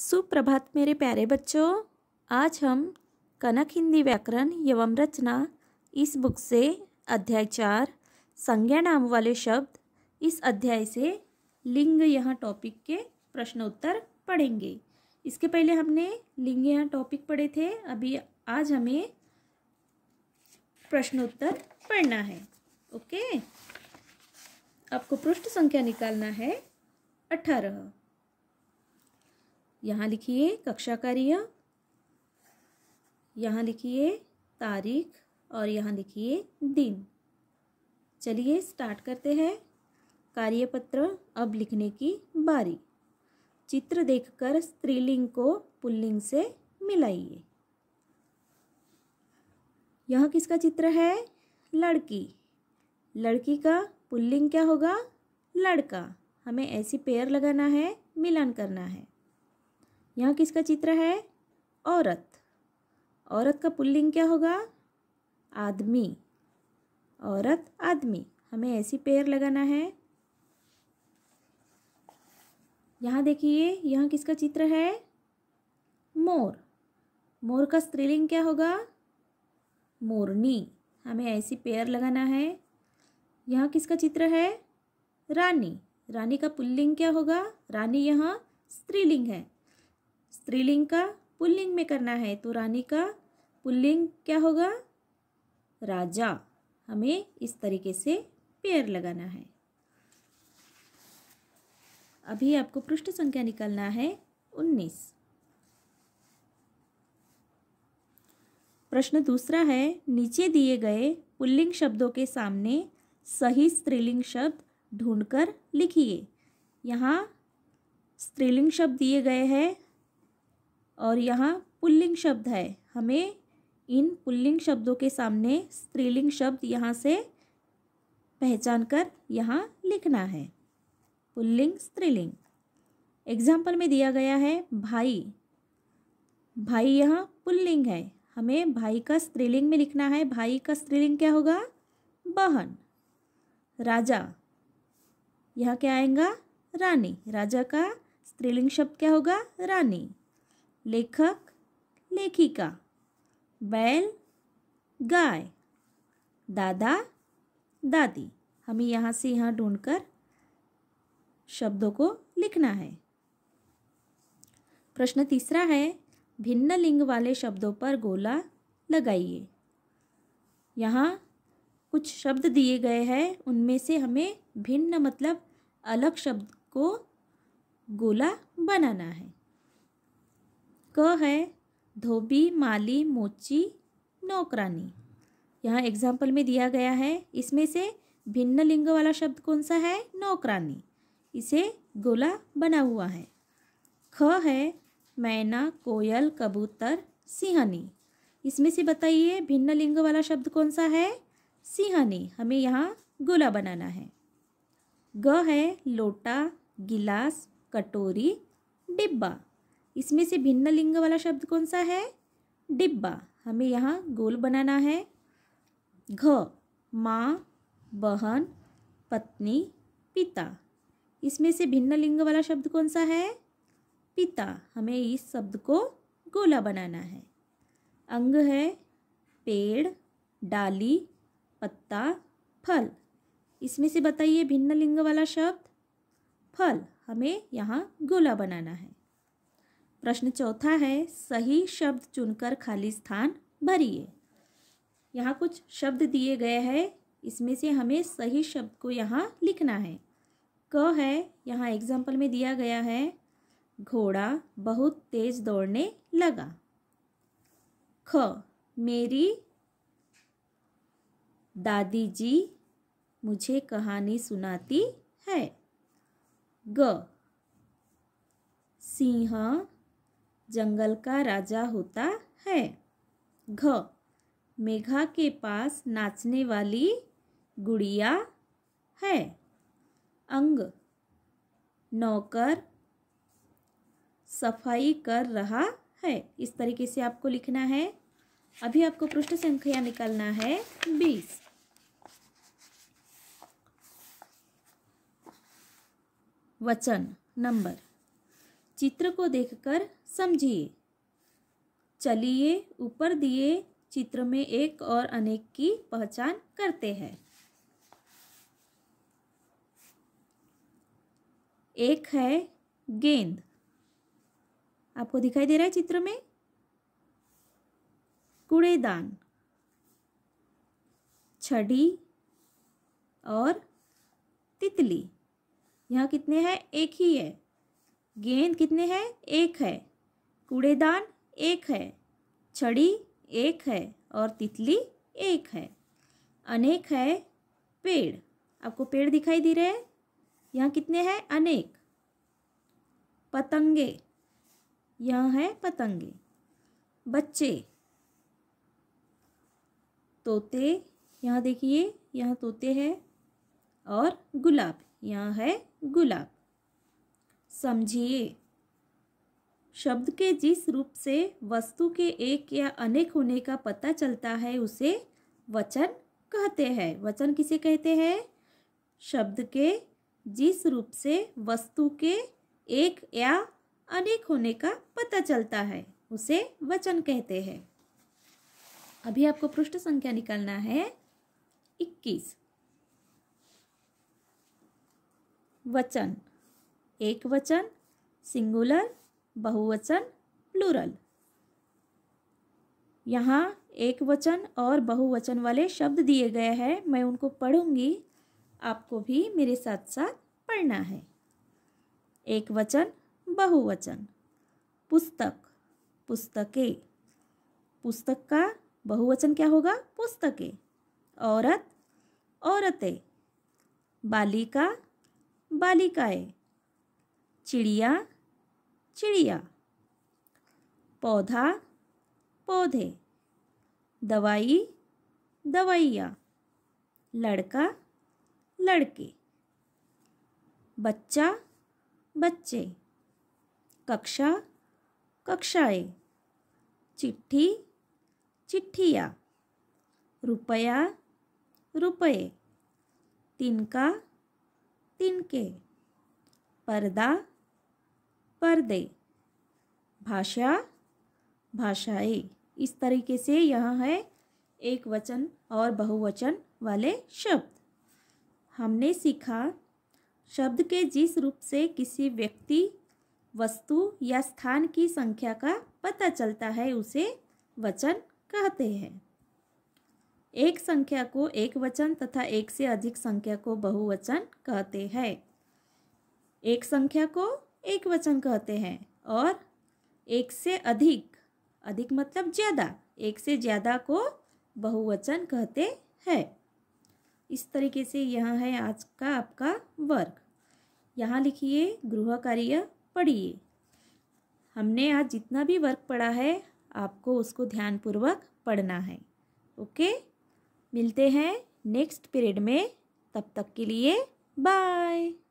सुप्रभात मेरे प्यारे बच्चों आज हम कनक हिंदी व्याकरण एवं रचना इस बुक से अध्याय चार संज्ञा नाम वाले शब्द इस अध्याय से लिंग यहाँ टॉपिक के प्रश्नोत्तर पढ़ेंगे इसके पहले हमने लिंग यहाँ टॉपिक पढ़े थे अभी आज हमें प्रश्नोत्तर पढ़ना है ओके आपको पृष्ठ संख्या निकालना है अठारह यहाँ लिखिए कक्षा का रिया यहाँ लिखिए तारीख और यहाँ लिखिए दिन चलिए स्टार्ट करते हैं कार्यपत्र अब लिखने की बारी चित्र देखकर स्त्रीलिंग को पुल्लिंग से मिलाइए यह किसका चित्र है लड़की लड़की का पुल्लिंग क्या होगा लड़का हमें ऐसी पेयर लगाना है मिलान करना है यहाँ किसका चित्र है औरत औरत का पुल्लिंग क्या होगा आदमी औरत आदमी हमें ऐसी पेयर लगाना है यहाँ देखिए यहाँ किसका चित्र है मोर मोर का स्त्रीलिंग क्या होगा मोरनी हमें ऐसी पेयर लगाना है यहाँ किसका चित्र है रानी रानी का पुल्लिंग क्या होगा रानी यहाँ स्त्रीलिंग है स्त्रीलिंग का पुल्लिंग में करना है तो रानी का पुल्लिंग क्या होगा राजा हमें इस तरीके से पेयर लगाना है अभी आपको पृष्ठ संख्या निकलना है उन्नीस प्रश्न दूसरा है नीचे दिए गए पुल्लिंग शब्दों के सामने सही स्त्रीलिंग शब्द ढूंढकर लिखिए यहाँ स्त्रीलिंग शब्द दिए गए हैं और यहाँ पुल्लिंग शब्द है हमें इन पुल्लिंग शब्दों के सामने स्त्रीलिंग शब्द यहाँ से पहचान कर यहाँ लिखना है पुल्लिंग स्त्रीलिंग एग्जाम्पल में दिया गया है भाई भाई यहाँ पुल्लिंग है हमें भाई का स्त्रीलिंग में लिखना है भाई का स्त्रीलिंग क्या होगा बहन राजा यह क्या आएगा रानी राजा का स्त्रीलिंग शब्द क्या होगा रानी लेखक लेखिका बैल गाय दादा दादी हमें यहाँ से यहाँ ढूंढकर शब्दों को लिखना है प्रश्न तीसरा है भिन्न लिंग वाले शब्दों पर गोला लगाइए यहाँ कुछ शब्द दिए गए हैं उनमें से हमें भिन्न मतलब अलग शब्द को गोला बनाना है क है धोबी माली मोची नौकरानी यहाँ एग्जाम्पल में दिया गया है इसमें से भिन्न लिंग वाला शब्द कौन सा है नौकरानी इसे गोला बना हुआ है ख है मैना कोयल कबूतर सिंहनी इसमें से बताइए भिन्न लिंग वाला शब्द कौन सा है सिंहनी हमें यहाँ गोला बनाना है ग है लोटा गिलास कटोरी डिब्बा इसमें से भिन्न लिंग वाला शब्द कौन सा है डिब्बा हमें यहाँ गोल बनाना है घ माँ बहन पत्नी पिता इसमें से भिन्न लिंग वाला शब्द कौन सा है पिता हमें इस शब्द को गोला बनाना है अंग है पेड़ डाली पत्ता फल इसमें से बताइए भिन्न लिंग वाला शब्द फल हमें यहाँ गोला बनाना है प्रश्न चौथा है सही शब्द चुनकर खाली स्थान भरिए यहाँ कुछ शब्द दिए गए हैं इसमें से हमें सही शब्द को यहाँ लिखना है क है यहाँ एग्जाम्पल में दिया गया है घोड़ा बहुत तेज दौड़ने लगा ख मेरी दादी जी मुझे कहानी सुनाती है ग सिंह जंगल का राजा होता है घ मेघा के पास नाचने वाली गुड़िया है अंग नौकर सफाई कर रहा है इस तरीके से आपको लिखना है अभी आपको पृष्ठ संख्या निकालना है बीस वचन नंबर चित्र को देखकर समझिए चलिए ऊपर दिए चित्र में एक और अनेक की पहचान करते हैं एक है गेंद आपको दिखाई दे रहा है चित्र में कूड़ेदान छड़ी और तितली यहाँ कितने हैं एक ही है गेंद कितने हैं एक है कूड़ेदान एक है छड़ी एक है और तितली एक है अनेक है पेड़ आपको पेड़ दिखाई दे रहे हैं यहाँ कितने हैं अनेक पतंगे यहाँ है पतंगे बच्चे तोते यहाँ देखिए यहाँ तोते हैं और गुलाब यहाँ है गुलाब समझिए शब्द के जिस रूप से वस्तु के एक या अनेक होने का पता चलता है उसे वचन कहते हैं वचन किसे कहते हैं शब्द के जिस रूप से वस्तु के एक या अनेक होने का पता चलता है उसे वचन कहते हैं अभी आपको पृष्ठ संख्या निकालना है इक्कीस वचन एक वचन सिंगुलर बहुवचन प्लूरल यहाँ एक वचन और बहुवचन वाले शब्द दिए गए हैं मैं उनको पढ़ूंगी आपको भी मेरे साथ साथ पढ़ना है एक वचन बहुवचन पुस्तक पुस्तके पुस्तक का बहुवचन क्या होगा पुस्तके औरत औरतें बालिका बालिकाएं चिड़िया चिड़िया पौधा पौधे दवाई दवाइया लड़का लड़के बच्चा बच्चे कक्षा कक्षाएं चिट्ठी चिट्ठिया रुपया रुपये तिनका तिनके पर्दा पर्दे भाषा भाषाएं इस तरीके से यह है एक वचन और बहुवचन वाले शब्द हमने सीखा शब्द के जिस रूप से किसी व्यक्ति वस्तु या स्थान की संख्या का पता चलता है उसे वचन कहते हैं एक संख्या को एक वचन तथा एक से अधिक संख्या को बहुवचन कहते हैं एक संख्या को एक वचन कहते हैं और एक से अधिक अधिक मतलब ज़्यादा एक से ज़्यादा को बहुवचन कहते हैं इस तरीके से यह है आज का आपका वर्ग यहाँ लिखिए गृह कार्य पढ़िए हमने आज जितना भी वर्क पढ़ा है आपको उसको ध्यानपूर्वक पढ़ना है ओके मिलते हैं नेक्स्ट पीरियड में तब तक के लिए बाय